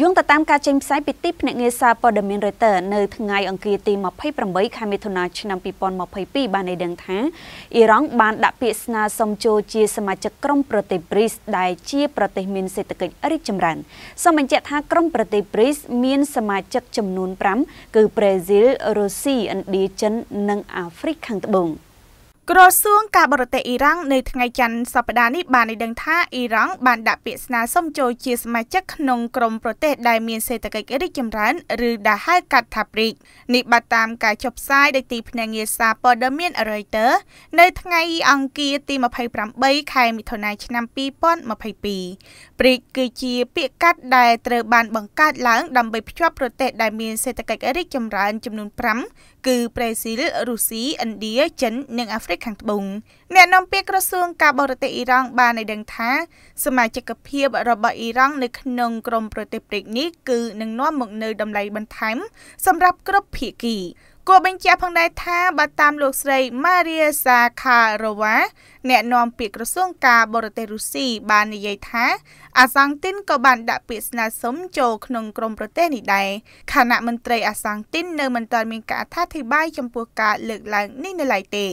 យោងទៅតាមការចេញផ្សាយពីទីភ្នាក់ងារសារព័ត៌មាន Reuters នៅថ្ងៃអង្គារទី28ខែមិថុនាឆ្នាំ2022បានឲ្យដឹងថាអ៊ីរ៉ង់បានដាក់ពាក្យស្នើសុំចូលជាសមាជិកក្រុមប្រទេសព្រីសដែលជាប្រទេសមានសេដ្ឋកិច្ចរីកចម្រើនសូមបញ្ជាក់ថាក្រុមប្រទេសព្រីសមានសមាជិកចំនួន5គឺប្រេស៊ីលរុស្ស៊ីឥណ្ឌាចិននិងអាហ្វ្រិកខាងត្បូង។ក្រសួងការបរទេសអ៊ីរ៉ង់នៅថ្ងៃច័ន្ទសប្តាហ៍នេះបានឲ្យដឹងថាអ៊ីរ៉ង់បានដាក់ពាក្យស្នើសុំចូលជាសមាជិកក្នុងក្រុមប្រទេសដែលមានសេដ្ឋកិច្ចរីកចម្រើន ឬដែលហៅកាត់ថាព្រិចនេះបានតាមការចុះផ្សាយដោយទីភ្នាក់ងារសារព័ត៌មាន Reuters នៅថ្ងៃអង្គារទី28ខែមិថុនាឆ្នាំ2022ព្រិចគឺជាពាក្យកាត់ដែលត្រូវបានបង្កើតឡើងដើម្បីភ្ជាប់ប្រទេសដែលមានសេដ្ឋកិច្ចរីកចម្រើនចំនួន5គឺប្រេស៊ីលរុស្ស៊ីឥណ្ឌាចិននិងអាហ្វ្រិកទេសខាងត្បូងអ្នកនាំពាក្យក្រសួងការបរទេសអ៊ីរ៉ង់បានឲ្យដឹងថាសមាជិកភាពរបស់អ៊ីរ៉ង់នៅក្នុងក្រុមប្រទេសព្រិចនេះគឺនឹងនាំមកនូវដំណ័យបន្ថែមសម្រាប់គ្រប់ភាគីគួរបញ្ជាក់ផងដែរថាបើតាមលោកស្រី Maria Zakharova អ្នកនាំពាក្យក្រសួងការបរទេសរុស្ស៊ីបាននិយាយថាអាសង់ទីនក៏បានដាក់ពាក្យស្នើសុំចូលក្នុងក្រមប្រទេសនេះដែរខណៈមន្ត្រីអាសង់ទីននៅមិនទាន់មានការអធិប្បាយចំពោះការលើកឡើងនេះនៅឡើយទេ